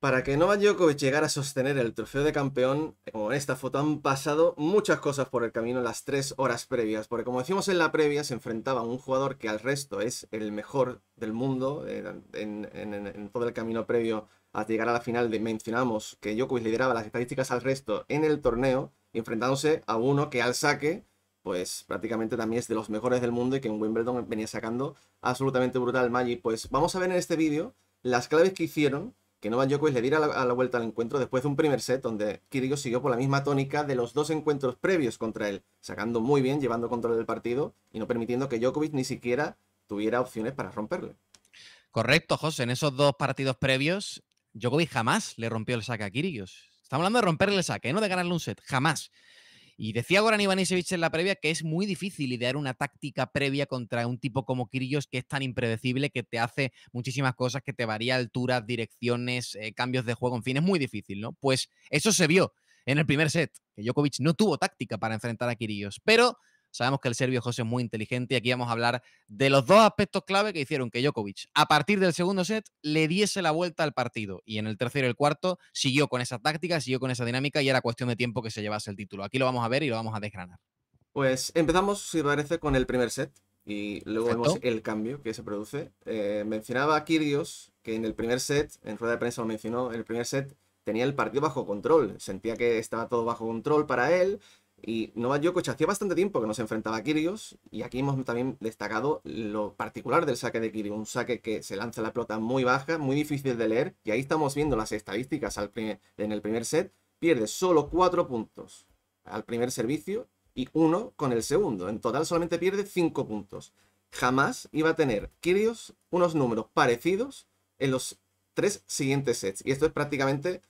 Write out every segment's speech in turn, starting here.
Para que Novak Djokovic llegara a sostener el trofeo de campeón, como en esta foto han pasado muchas cosas por el camino las tres horas previas, porque como decimos en la previa, se enfrentaba a un jugador que al resto es el mejor del mundo eh, en, todo el camino previo a llegar a la final. De, mencionamos que Djokovic lideraba las estadísticas al resto en el torneo, enfrentándose a uno que al saque, pues prácticamente también es de los mejores del mundo y que en Wimbledon venía sacando absolutamente brutal Magic. Pues vamos a ver en este vídeo las claves que hicieron que Novak Djokovic le diera la, a la vuelta al encuentro después de un primer set donde Kirillos siguió por la misma tónica de los dos encuentros previos contra él, sacando muy bien, llevando control del partido y no permitiendo que Djokovic ni siquiera tuviera opciones para romperle. Correcto, José. En esos dos partidos previos, Djokovic jamás le rompió el saque a Kirillos. Estamos hablando de romperle el saque, ¿eh? no de ganarle un set. Jamás. Y decía Goran Ivanisevic en la previa que es muy difícil idear una táctica previa contra un tipo como Kirillos que es tan impredecible, que te hace muchísimas cosas, que te varía alturas, direcciones, eh, cambios de juego, en fin, es muy difícil, ¿no? Pues eso se vio en el primer set, que Djokovic no tuvo táctica para enfrentar a Kirillos, pero Sabemos que el serbio José es muy inteligente y aquí vamos a hablar de los dos aspectos clave que hicieron que Djokovic, a partir del segundo set, le diese la vuelta al partido. Y en el tercero y el cuarto siguió con esa táctica, siguió con esa dinámica y era cuestión de tiempo que se llevase el título. Aquí lo vamos a ver y lo vamos a desgranar. Pues empezamos, si parece, con el primer set y luego vemos el cambio que se produce. Eh, mencionaba Kirgios que en el primer set, en rueda de prensa lo mencionó, en el primer set tenía el partido bajo control. Sentía que estaba todo bajo control para él. Y Novak Djokovic hacía bastante tiempo que nos enfrentaba a y aquí hemos también destacado lo particular del saque de Kyrgios, un saque que se lanza la pelota muy baja, muy difícil de leer y ahí estamos viendo las estadísticas al en el primer set, pierde solo 4 puntos al primer servicio y uno con el segundo, en total solamente pierde 5 puntos. Jamás iba a tener Kyrgios unos números parecidos en los tres siguientes sets y esto es prácticamente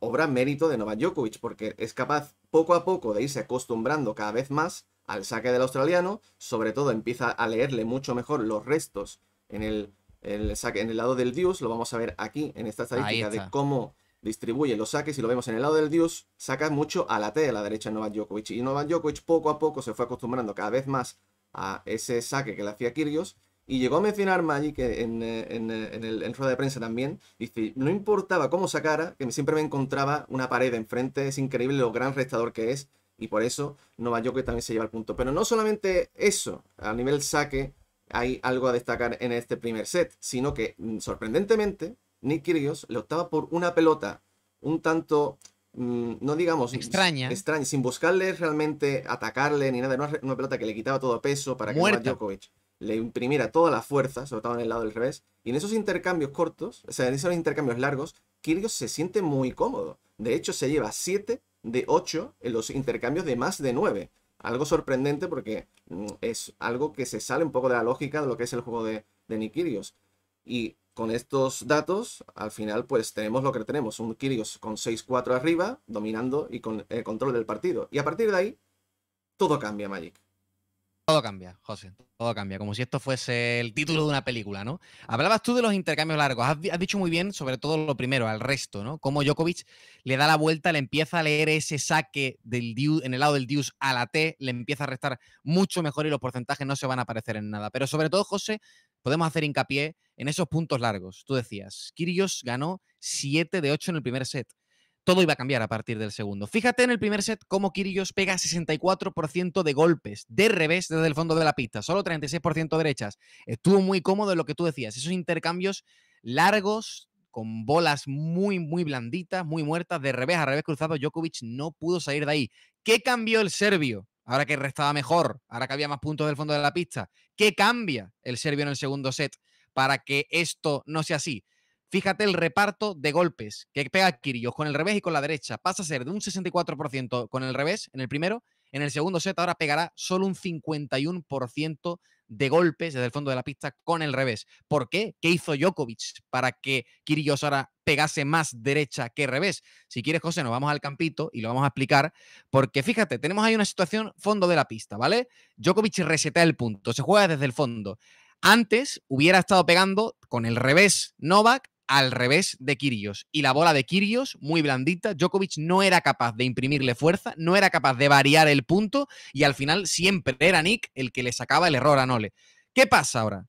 obra mérito de Novak Djokovic, porque es capaz poco a poco de irse acostumbrando cada vez más al saque del australiano, sobre todo empieza a leerle mucho mejor los restos en el, saque, en el lado del dios. lo vamos a ver aquí en esta estadística de cómo distribuye los saques y lo vemos en el lado del dios. saca mucho a la T de la derecha de Novak Djokovic y Novak Djokovic poco a poco se fue acostumbrando cada vez más a ese saque que le hacía Kyrgios y llegó a mencionar Magic en, en, el, rueda de prensa también. Dice, no importaba cómo sacara, que siempre me encontraba una pared enfrente. Es increíble lo gran restador que es. Y por eso Nova que también se lleva el punto. Pero no solamente eso, a nivel saque hay algo a destacar en este primer set, sino que mm, sorprendentemente Nick Kyrgios le optaba por una pelota un tanto mm, no digamos extraña. extraña, sin buscarle realmente atacarle ni nada, una, pelota que le quitaba todo peso para que Djokovic le imprimiera toda la fuerza, sobre todo en el lado del revés. Y en esos intercambios cortos, o sea, en esos intercambios largos, Kyrios se siente muy cómodo. De hecho, se lleva 7 de 8 en los intercambios de más de 9. Algo sorprendente porque mm, es algo que se sale un poco de la lógica de lo que es el juego de, de Nikirios. Y con estos datos, al final, pues tenemos lo que tenemos. Un Kyrios con 6-4 arriba, dominando y con el control del partido. Y a partir de ahí, todo cambia, Magic. Todo cambia, José, todo cambia, como si esto fuese el título de una película, ¿no? Hablabas tú de los intercambios largos, has, dicho muy bien, sobre todo lo primero, al resto, ¿no? Cómo Djokovic le da la vuelta, le empieza a leer ese saque del en el lado del Dius a la T, le empieza a restar mucho mejor y los porcentajes no se van a aparecer en nada. Pero sobre todo, José, podemos hacer hincapié en esos puntos largos. Tú decías, Kirios ganó 7 de 8 en el primer set todo iba a cambiar a partir del segundo. Fíjate en el primer set cómo Kirillos pega 64% de golpes de revés desde el fondo de la pista, solo 36% derechas. Estuvo muy cómodo en lo que tú decías, esos intercambios largos con bolas muy, muy blanditas, muy muertas, de revés a revés cruzado, Djokovic no pudo salir de ahí. ¿Qué cambió el serbio? Ahora que restaba mejor, ahora que había más puntos del fondo de la pista. ¿Qué cambia el serbio en el segundo set para que esto no sea así? Fíjate el reparto de golpes que pega Kirillos con el revés y con la derecha. Pasa a ser de un 64% con el revés en el primero. En el segundo set ahora pegará solo un 51% de golpes desde el fondo de la pista con el revés. ¿Por qué? ¿Qué hizo Djokovic para que Kirillos ahora pegase más derecha que revés? Si quieres, José, nos vamos al campito y lo vamos a explicar. Porque fíjate, tenemos ahí una situación fondo de la pista, ¿vale? Djokovic resetea el punto, se juega desde el fondo. Antes hubiera estado pegando con el revés Novak al revés de Kirios. Y la bola de Kirios, muy blandita, Djokovic no era capaz de imprimirle fuerza, no era capaz de variar el punto y al final siempre era Nick el que le sacaba el error a Nole. ¿Qué pasa ahora?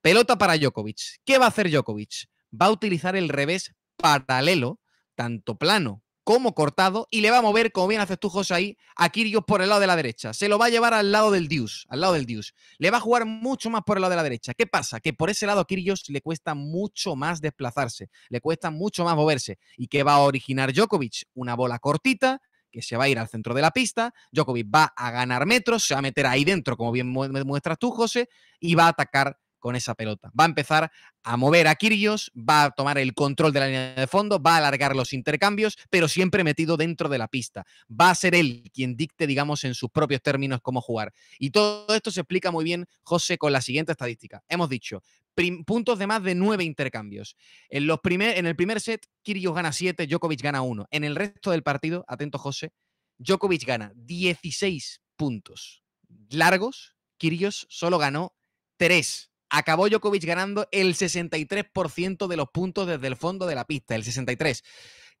Pelota para Djokovic. ¿Qué va a hacer Djokovic? Va a utilizar el revés paralelo, tanto plano como cortado y le va a mover, como bien haces tú, José, ahí a Kirios por el lado de la derecha. Se lo va a llevar al lado del Dius, al lado del Dius. Le va a jugar mucho más por el lado de la derecha. ¿Qué pasa? Que por ese lado a le cuesta mucho más desplazarse, le cuesta mucho más moverse. ¿Y qué va a originar Djokovic? Una bola cortita que se va a ir al centro de la pista, Djokovic va a ganar metros, se va a meter ahí dentro, como bien muestras tú, José, y va a atacar con esa pelota. Va a empezar a mover a Kyrgios, va a tomar el control de la línea de fondo, va a alargar los intercambios, pero siempre metido dentro de la pista. Va a ser él quien dicte, digamos, en sus propios términos cómo jugar. Y todo esto se explica muy bien, José, con la siguiente estadística. Hemos dicho, puntos de más de nueve intercambios. En, los en el primer set, Kirillos gana siete, Djokovic gana uno. En el resto del partido, atento José, Djokovic gana 16 puntos largos, Kirillos solo ganó tres acabó Djokovic ganando el 63% de los puntos desde el fondo de la pista, el 63.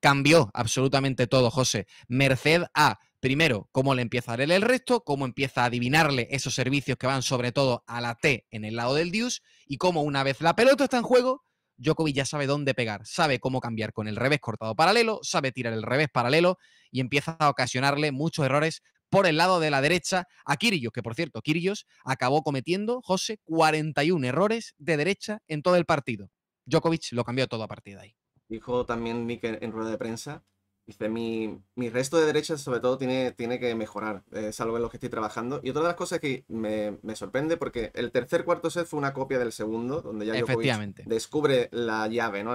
Cambió absolutamente todo, José. Merced a, primero, cómo le empieza a darle el resto, cómo empieza a adivinarle esos servicios que van sobre todo a la T en el lado del Deuce y cómo una vez la pelota está en juego, Djokovic ya sabe dónde pegar, sabe cómo cambiar con el revés cortado paralelo, sabe tirar el revés paralelo y empieza a ocasionarle muchos errores por el lado de la derecha a Kirillos, que por cierto, Kirillos acabó cometiendo, José, 41 errores de derecha en todo el partido. Djokovic lo cambió todo a partir de ahí. Dijo también Mikel en rueda de prensa, dice, mi, mi resto de derecha sobre todo tiene, tiene que mejorar, eh, es algo en lo que estoy trabajando. Y otra de las cosas que me, sorprende, porque el tercer cuarto set fue una copia del segundo, donde ya Djokovic descubre la llave, ¿no?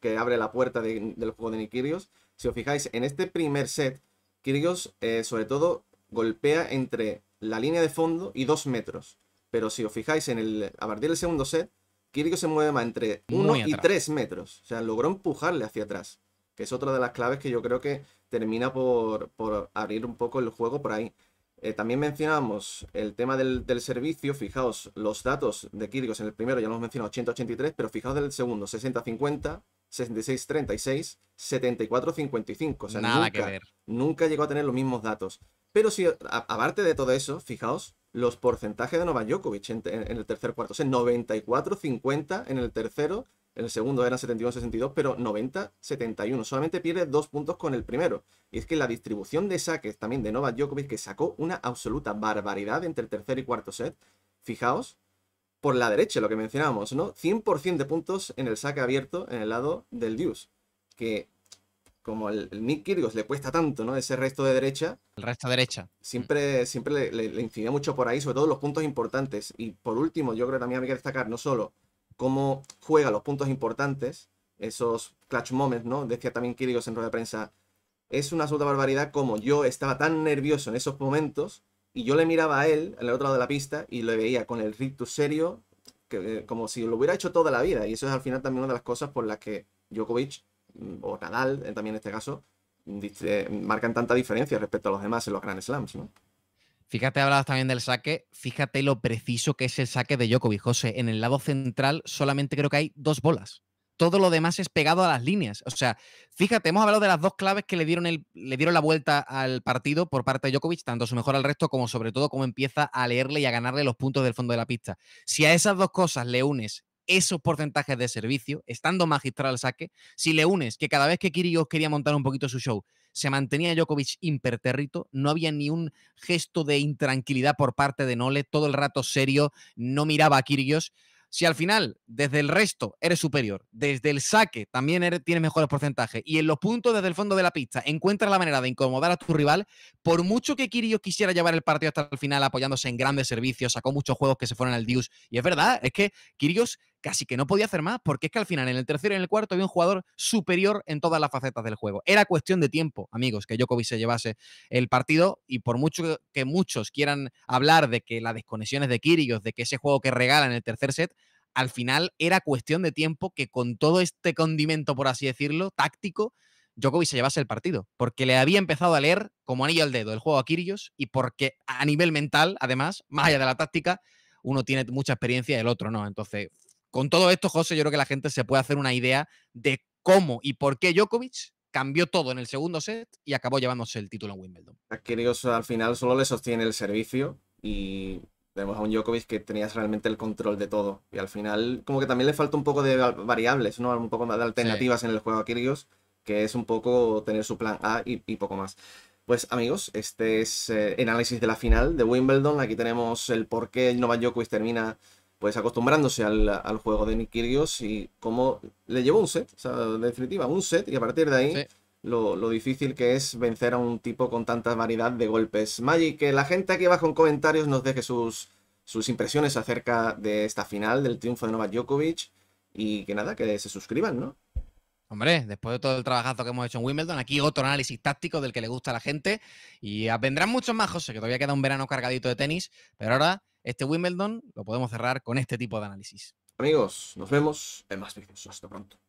que abre la puerta del juego de Nikirios. Si os fijáis, en este primer set Kirigos, eh, sobre todo, golpea entre la línea de fondo y dos metros. Pero si os fijáis, en el, a partir del segundo set, Kirigos se mueve más entre 1 y 3 metros. O sea, logró empujarle hacia atrás. Que es otra de las claves que yo creo que termina por, abrir un poco el juego por ahí. Eh, también mencionamos el tema del, servicio. Fijaos, los datos de Kirigos en el primero ya hemos mencionado 883, pero fijaos del segundo, 60-50, 66, 36, O sea, Nada nunca, que ver. nunca llegó a tener los mismos datos. Pero si, aparte de todo eso, fijaos los porcentajes de Novak Djokovic en, el tercer cuarto. O sea, 94-50 en el tercero, en el segundo eran 71-62, pero 90-71. Solamente pierde dos puntos con el primero. Y es que la distribución de saques también de Novak Djokovic, que sacó una absoluta barbaridad entre el tercer y cuarto set, fijaos, por la derecha, lo que mencionábamos, ¿no? 100% de puntos en el saque abierto en el lado del Deuce. Que como el, Nick Kyrgios le cuesta tanto, ¿no? Ese resto de derecha. El resto de derecha. Siempre, siempre le, le, mucho por ahí, sobre todo los puntos importantes. Y por último, yo creo que también hay que destacar no solo cómo juega los puntos importantes, esos clutch moments, ¿no? Decía también Kyrgios en rueda de prensa. Es una absoluta barbaridad como yo estaba tan nervioso en esos momentos y yo le miraba a él, en el otro lado de la pista, y le veía con el ritmo serio, que, eh, como si lo hubiera hecho toda la vida. Y eso es al final también una de las cosas por las que Djokovic, mm, o Nadal, eh, también en este caso, mm, eh, marcan tanta diferencia respecto a los demás en los Grand Slams, ¿no? Fíjate, hablabas también del saque. Fíjate lo preciso que es el saque de Djokovic, José. En el lado central solamente creo que hay dos bolas todo lo demás es pegado a las líneas. O sea, fíjate, hemos hablado de las dos claves que le dieron, el, le dieron la vuelta al partido por parte de Djokovic, tanto su mejor al resto como sobre todo cómo empieza a leerle y a ganarle los puntos del fondo de la pista. Si a esas dos cosas le unes esos porcentajes de servicio, estando magistral al saque, si le unes que cada vez que Kirillos quería montar un poquito su show, se mantenía Djokovic impertérrito, no había ni un gesto de intranquilidad por parte de Nole, todo el rato serio, no miraba a Kirillos. Si al final, desde el resto, eres superior, desde el saque también tienes mejores porcentajes y en los puntos desde el fondo de la pista encuentras la manera de incomodar a tu rival, por mucho que Kirillos quisiera llevar el partido hasta el final apoyándose en grandes servicios, sacó muchos juegos que se fueron al Dios, Y es verdad, es que Kirillos casi que no podía hacer más, porque es que al final, en el tercero y en el cuarto, había un jugador superior en todas las facetas del juego. Era cuestión de tiempo, amigos, que Djokovic se llevase el partido y por mucho que muchos quieran hablar de que las desconexiones de Kirillos, de que ese juego que regala en el tercer set, al final era cuestión de tiempo que con todo este condimento, por así decirlo, táctico, Djokovic se llevase el partido, porque le había empezado a leer como anillo al dedo el juego a Kirillos. y porque a nivel mental, además, más allá de la táctica, uno tiene mucha experiencia del el otro no. Entonces con todo esto, José, yo creo que la gente se puede hacer una idea de cómo y por qué Djokovic cambió todo en el segundo set y acabó llevándose el título en Wimbledon. Kyrgios al final solo le sostiene el servicio y tenemos a un Djokovic que tenía realmente el control de todo. Y al final, como que también le falta un poco de variables, ¿no? Un poco de alternativas en el juego a Kyrgios, que es un poco tener su plan A y, poco más. Pues amigos, este es eh, el análisis de la final de Wimbledon. Aquí tenemos el por qué Novak Djokovic termina pues acostumbrándose al, juego de Nick Kyrgios y cómo le llevó un set, o sea, en definitiva, un set, y a partir de ahí lo, difícil que es vencer a un tipo con tanta variedad de golpes. Magic, que la gente aquí abajo en comentarios nos deje sus, sus impresiones acerca de esta final, del triunfo de Novak Djokovic, y que nada, que se suscriban, ¿no? Hombre, después de todo el trabajazo que hemos hecho en Wimbledon, aquí otro análisis táctico del que le gusta a la gente. Y vendrán muchos más, José, que todavía queda un verano cargadito de tenis, pero ahora este Wimbledon, lo podemos cerrar con este tipo de análisis. Amigos, nos vemos en más vídeos. Hasta pronto.